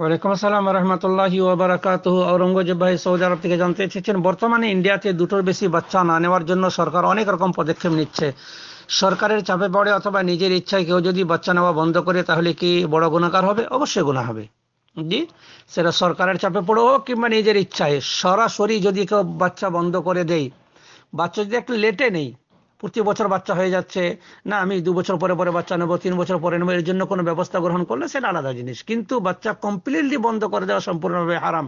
ওয়ালাইকুম আসসালাম রহমতুল্লাহি ওবরাকাত ঔরঙ্গজেব ভাই সৌদি আরব থেকে জানতে চেয়েছেন বর্তমানে ইন্ডিয়াতে দুটোর বেশি বাচ্চা না নেওয়ার জন্য সরকার অনেক রকম পদক্ষেপ নিচ্ছে সরকারের চাপে পড়ে অথবা নিজের ইচ্ছায় কেউ যদি বাচ্চা নেওয়া বন্ধ করে তাহলে কি বড় গুণাকার হবে অবশ্যই গুণা হবে জি সেটা সরকারের চাপে পড়েও কিংবা নিজের ইচ্ছায় সরাসরি যদি কেউ বাচ্চা বন্ধ করে দেয় বাচ্চা যদি একটু লেটে নেই প্রতি বছর বাচ্চা হয়ে যাচ্ছে না আমি দু বছর পরে পরে বাচ্চা নেবো তিন বছর পরে নেবো এর জন্য কোনো ব্যবস্থা গ্রহণ করলে সেটা আলাদা জিনিস কিন্তু বাচ্চা কমপ্লিটলি বন্ধ করে দেওয়া সম্পূর্ণভাবে হারাম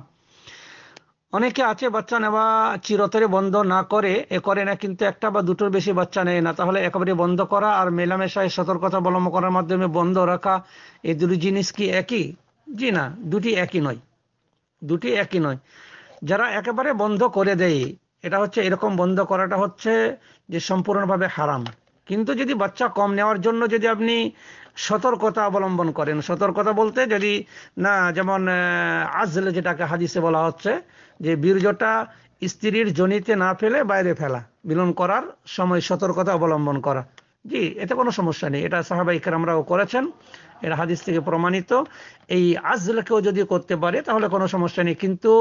অনেকে আছে বাচ্চা নেওয়া চিরতরে বন্ধ না করে এ করে না কিন্তু একটা বা দুটোর বেশি বাচ্চা নেয় না তাহলে একেবারে বন্ধ করা আর মেলামেশায় সতর্কতা অবলম্বন করার মাধ্যমে বন্ধ রাখা এই দুটি জিনিস কি একই জি না দুটি একই নয় দুটি একই নয় যারা একেবারে বন্ধ করে দেয় এটা হচ্ছে এরকম বন্ধ করাটা হচ্ছে যে সম্পূর্ণভাবে হারাম কিন্তু যদি বাচ্চা কম নেওয়ার জন্য যদি আপনি সতর্কতা অবলম্বন করেন সতর্কতা বলতে যদি না যেমন আজল যেটাকে হাদিসে বলা হচ্ছে যে বীর্যটা স্ত্রীর জনিতে না ফেলে বাইরে ফেলা বিলন করার সময় সতর্কতা অবলম্বন করা জি এতে কোনো সমস্যা নেই এটা সাহাবাইকার আমরাও করেছেন এটা হাদিস থেকে প্রমাণিত এই আজলকেও যদি করতে পারে তাহলে কোনো সমস্যা নেই কিন্তু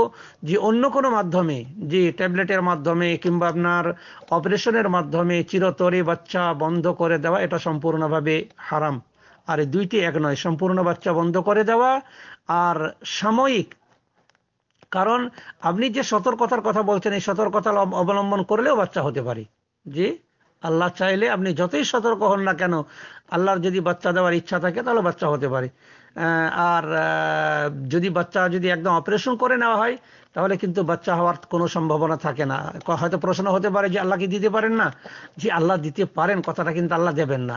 যে অন্য কোনো মাধ্যমে যে ট্যাবলেটের মাধ্যমে কিংবা আপনার অপারেশনের মাধ্যমে চিরতরে বাচ্চা বন্ধ করে দেওয়া এটা সম্পূর্ণভাবে হারাম আর দুইটি এক নয় সম্পূর্ণ বাচ্চা বন্ধ করে দেওয়া আর সাময়িক কারণ আপনি যে সতর্কতার কথা বলছেন এই সতর্কতা অবলম্বন করলেও বাচ্চা হতে পারে জি আল্লাহ চাইলে আপনি যতই সতর্ক হন না কেন আল্লাহর যদি বাচ্চা দেওয়ার ইচ্ছা থাকে তাহলে বাচ্চা হতে পারে আর যদি বাচ্চা যদি একদম অপারেশন করে নেওয়া হয় তাহলে কিন্তু বাচ্চা হওয়ার কোনো সম্ভাবনা থাকে না হয়তো প্রশ্ন হতে পারে যে আল্লাহ কি দিতে পারেন না যে আল্লাহ দিতে পারেন কথাটা কিন্তু আল্লাহ দেবেন না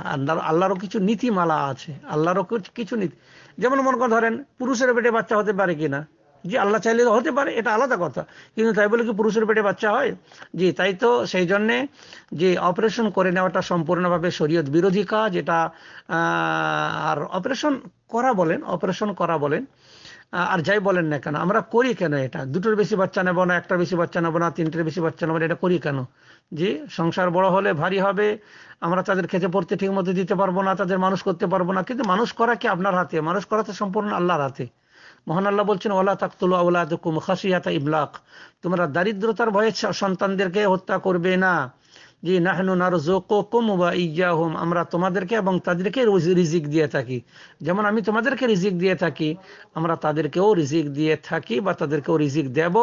আল্লাহরও কিছু নীতিমালা আছে আল্লাহরও কিছু নীতি যেমন মনে করেন ধরেন পুরুষের পেটে বাচ্চা হতে পারে কিনা যে আল্লাহ চাইলে তো হতে পারে এটা আলাদা কথা কিন্তু তাই বলে কি পুরুষের পেটে বাচ্চা হয় জি তাই তো সেই জন্যে যে অপারেশন করে নেওয়াটা সম্পূর্ণভাবে শরীয়ত বিরোধী কাজ এটা আর অপারেশন করা বলেন অপারেশন করা বলেন আর যাই বলেন না কেন আমরা করি কেন এটা দুটোর বেশি বাচ্চা নেবো না একটার বেশি বাচ্চা নেবো না তিনটের বেশি বাচ্চা নেবো না এটা করি কেন যে সংসার বড় হলে ভারী হবে আমরা তাদের খেতে পড়তে ঠিক মতো দিতে পারবো না তাদের মানুষ করতে পারবো না কিন্তু মানুষ করা কি আপনার হাতে মানুষ করা তো সম্পূর্ণ আল্লাহর হাতে মহান আল্লাহ বলছেন ওলা তাকতুল আউলাদুকুম খাসিয়াতা ইবলাক তোমরা দারিদ্রতার ভয়ে সন্তানদেরকে হত্যা করবে না জি নাহনু নার নারজোকুম বা ইয়াহুম আমরা তোমাদেরকে এবং তাদেরকে রিজিক দিয়ে থাকি যেমন আমি তোমাদেরকে রিজিক দিয়ে থাকি আমরা তাদেরকেও রিজিক দিয়ে থাকি বা তাদেরকেও রিজিক দেব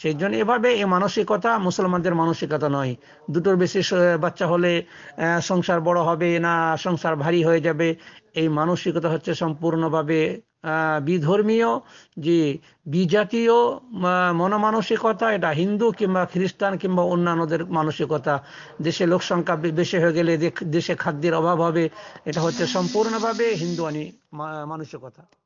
সেই জন্য এভাবে এই মানসিকতা মুসলমানদের মানসিকতা নয় দুটোর বেশি বাচ্চা হলে সংসার বড় হবে না সংসার ভারী হয়ে যাবে এই মানসিকতা হচ্ছে সম্পূর্ণভাবে বিধর্মীয় যে বিজাতীয় মনমানসিকতা এটা হিন্দু কিংবা খ্রিস্টান কিংবা অন্যান্যদের মানসিকতা দেশে লোকসংখ্যা বেশি হয়ে গেলে দেশে খাদ্যের অভাব হবে এটা হচ্ছে সম্পূর্ণভাবে হিন্দুয়ানি মানসিকতা